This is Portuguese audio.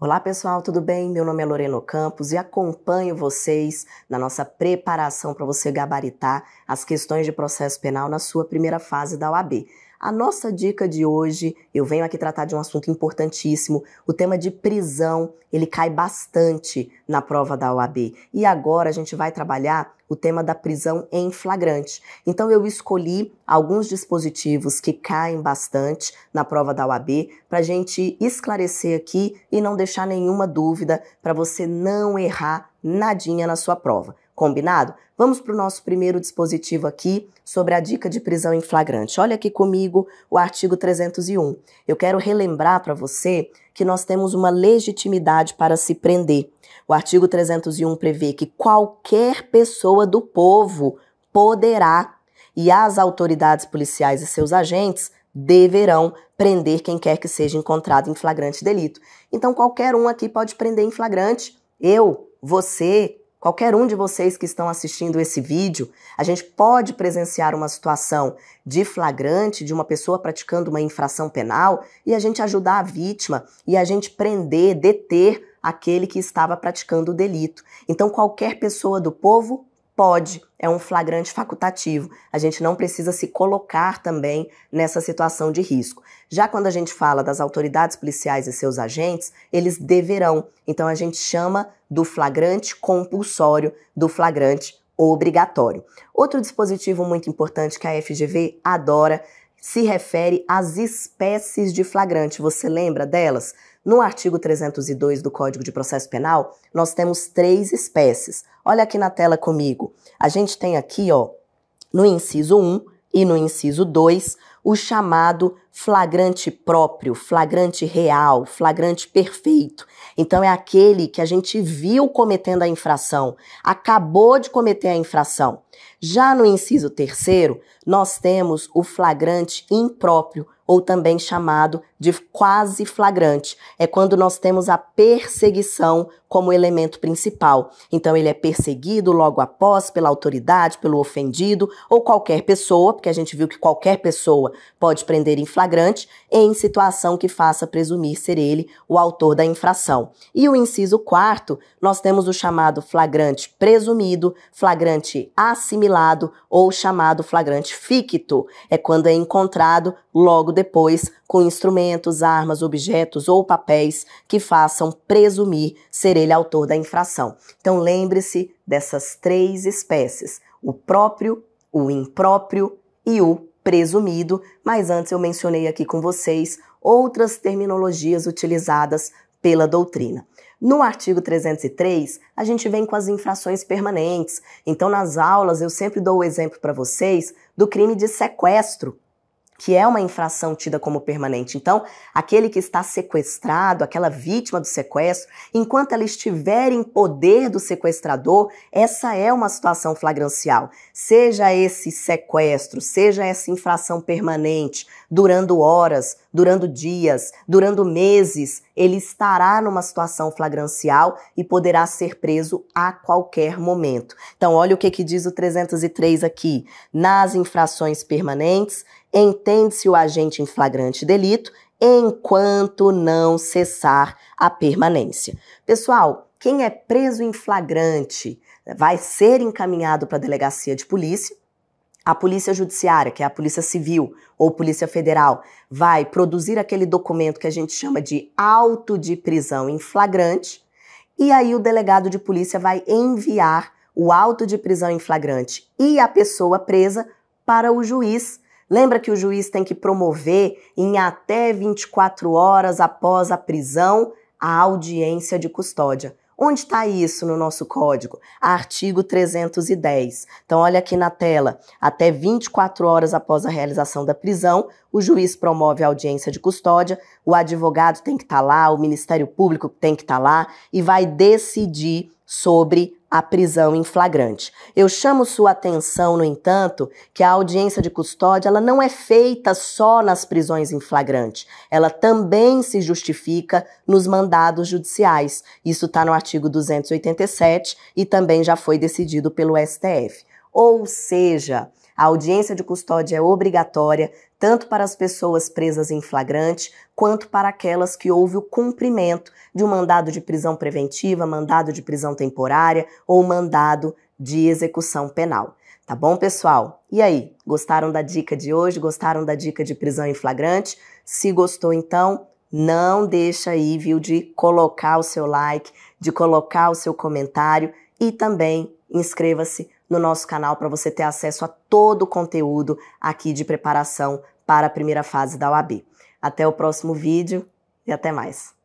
Olá pessoal, tudo bem? Meu nome é Loreno Campos e acompanho vocês na nossa preparação para você gabaritar as questões de processo penal na sua primeira fase da OAB. A nossa dica de hoje, eu venho aqui tratar de um assunto importantíssimo. O tema de prisão, ele cai bastante na prova da OAB. E agora a gente vai trabalhar o tema da prisão em flagrante. Então eu escolhi alguns dispositivos que caem bastante na prova da OAB para a gente esclarecer aqui e não deixar nenhuma dúvida para você não errar nadinha na sua prova. Combinado? Vamos para o nosso primeiro dispositivo aqui sobre a dica de prisão em flagrante. Olha aqui comigo o artigo 301. Eu quero relembrar para você que nós temos uma legitimidade para se prender. O artigo 301 prevê que qualquer pessoa do povo poderá e as autoridades policiais e seus agentes deverão prender quem quer que seja encontrado em flagrante delito. Então qualquer um aqui pode prender em flagrante. Eu, você, Qualquer um de vocês que estão assistindo esse vídeo, a gente pode presenciar uma situação de flagrante de uma pessoa praticando uma infração penal e a gente ajudar a vítima e a gente prender, deter aquele que estava praticando o delito. Então, qualquer pessoa do povo Pode, é um flagrante facultativo. A gente não precisa se colocar também nessa situação de risco. Já quando a gente fala das autoridades policiais e seus agentes, eles deverão. Então a gente chama do flagrante compulsório, do flagrante obrigatório. Outro dispositivo muito importante que a FGV adora se refere às espécies de flagrante. Você lembra delas? No artigo 302 do Código de Processo Penal, nós temos três espécies. Olha aqui na tela comigo. A gente tem aqui, ó, no inciso 1, e no inciso 2, o chamado flagrante próprio, flagrante real, flagrante perfeito. Então é aquele que a gente viu cometendo a infração, acabou de cometer a infração. Já no inciso terceiro, nós temos o flagrante impróprio, ou também chamado de quase flagrante. É quando nós temos a perseguição como elemento principal. Então ele é perseguido logo após pela autoridade, pelo ofendido ou qualquer pessoa, porque a gente viu que qualquer pessoa pode prender em flagrante em situação que faça presumir ser ele o autor da infração. E o inciso quarto, nós temos o chamado flagrante presumido, flagrante assimilado ou chamado flagrante ficto. É quando é encontrado logo depois com instrumento documentos, armas, objetos ou papéis que façam presumir ser ele autor da infração. Então lembre-se dessas três espécies: o próprio, o impróprio e o presumido, mas antes eu mencionei aqui com vocês outras terminologias utilizadas pela doutrina. No artigo 303, a gente vem com as infrações permanentes. Então, nas aulas, eu sempre dou o exemplo para vocês do crime de sequestro, que é uma infração tida como permanente. Então, aquele que está sequestrado, aquela vítima do sequestro, enquanto ela estiver em poder do sequestrador, essa é uma situação flagrancial. Seja esse sequestro, seja essa infração permanente, durando horas, durando dias, durando meses, ele estará numa situação flagrancial e poderá ser preso a qualquer momento. Então, olha o que, que diz o 303 aqui. Nas infrações permanentes, Entende-se o agente em flagrante delito enquanto não cessar a permanência. Pessoal, quem é preso em flagrante vai ser encaminhado para a delegacia de polícia. A polícia judiciária, que é a polícia civil ou polícia federal, vai produzir aquele documento que a gente chama de auto de prisão em flagrante. E aí o delegado de polícia vai enviar o auto de prisão em flagrante e a pessoa presa para o juiz Lembra que o juiz tem que promover em até 24 horas após a prisão a audiência de custódia. Onde está isso no nosso código? Artigo 310. Então, olha aqui na tela. Até 24 horas após a realização da prisão, o juiz promove a audiência de custódia, o advogado tem que estar tá lá, o Ministério Público tem que estar tá lá e vai decidir sobre a prisão em flagrante. Eu chamo sua atenção, no entanto, que a audiência de custódia ela não é feita só nas prisões em flagrante. Ela também se justifica nos mandados judiciais. Isso está no artigo 287 e também já foi decidido pelo STF. Ou seja, a audiência de custódia é obrigatória tanto para as pessoas presas em flagrante quanto para aquelas que houve o cumprimento de um mandado de prisão preventiva, mandado de prisão temporária ou mandado de execução penal. Tá bom, pessoal? E aí, gostaram da dica de hoje? Gostaram da dica de prisão em flagrante? Se gostou, então, não deixa aí, viu, de colocar o seu like, de colocar o seu comentário e também inscreva-se no nosso canal para você ter acesso a todo o conteúdo aqui de preparação para a primeira fase da OAB. Até o próximo vídeo e até mais.